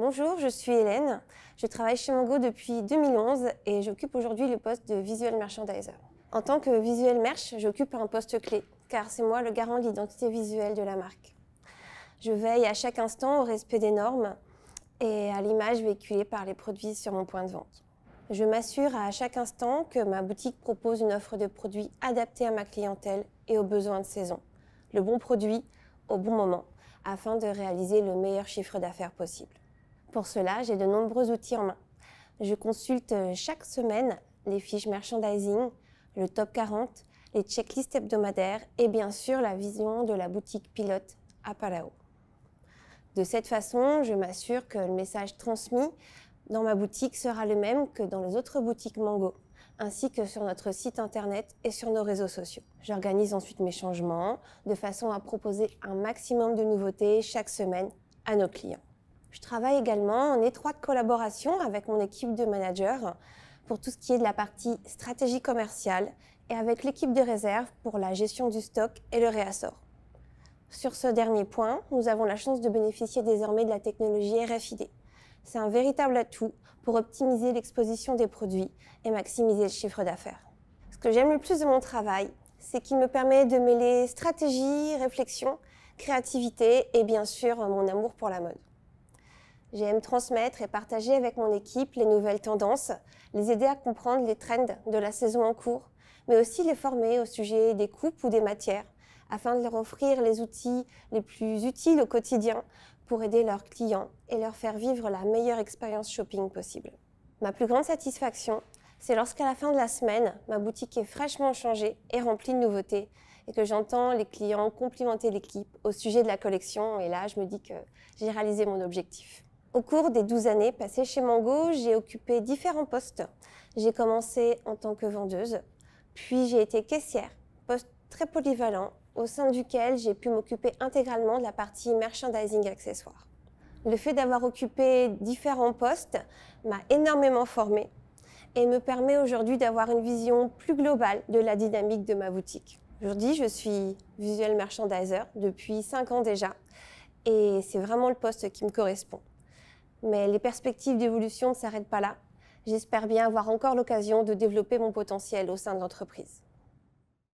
Bonjour, je suis Hélène. Je travaille chez Mango depuis 2011 et j'occupe aujourd'hui le poste de Visual merchandiser. En tant que Visual merch, j'occupe un poste clé car c'est moi le garant de l'identité visuelle de la marque. Je veille à chaque instant au respect des normes et à l'image véhiculée par les produits sur mon point de vente. Je m'assure à chaque instant que ma boutique propose une offre de produits adaptée à ma clientèle et aux besoins de saison. Le bon produit au bon moment afin de réaliser le meilleur chiffre d'affaires possible. Pour cela, j'ai de nombreux outils en main. Je consulte euh, chaque semaine les fiches merchandising, le top 40, les checklists hebdomadaires et bien sûr la vision de la boutique pilote à Palao. De cette façon, je m'assure que le message transmis dans ma boutique sera le même que dans les autres boutiques Mango, ainsi que sur notre site internet et sur nos réseaux sociaux. J'organise ensuite mes changements de façon à proposer un maximum de nouveautés chaque semaine à nos clients. Je travaille également en étroite collaboration avec mon équipe de managers pour tout ce qui est de la partie stratégie commerciale et avec l'équipe de réserve pour la gestion du stock et le réassort. Sur ce dernier point, nous avons la chance de bénéficier désormais de la technologie RFID. C'est un véritable atout pour optimiser l'exposition des produits et maximiser le chiffre d'affaires. Ce que j'aime le plus de mon travail, c'est qu'il me permet de mêler stratégie, réflexion, créativité et bien sûr mon amour pour la mode. J'aime transmettre et partager avec mon équipe les nouvelles tendances, les aider à comprendre les trends de la saison en cours, mais aussi les former au sujet des coupes ou des matières, afin de leur offrir les outils les plus utiles au quotidien pour aider leurs clients et leur faire vivre la meilleure expérience shopping possible. Ma plus grande satisfaction, c'est lorsqu'à la fin de la semaine, ma boutique est fraîchement changée et remplie de nouveautés et que j'entends les clients complimenter l'équipe au sujet de la collection et là, je me dis que j'ai réalisé mon objectif. Au cours des 12 années passées chez Mango, j'ai occupé différents postes. J'ai commencé en tant que vendeuse, puis j'ai été caissière, poste très polyvalent au sein duquel j'ai pu m'occuper intégralement de la partie merchandising accessoires. Le fait d'avoir occupé différents postes m'a énormément formée et me permet aujourd'hui d'avoir une vision plus globale de la dynamique de ma boutique. Aujourd'hui, je suis visual merchandiser depuis 5 ans déjà et c'est vraiment le poste qui me correspond mais les perspectives d'évolution ne s'arrêtent pas là. J'espère bien avoir encore l'occasion de développer mon potentiel au sein de l'entreprise.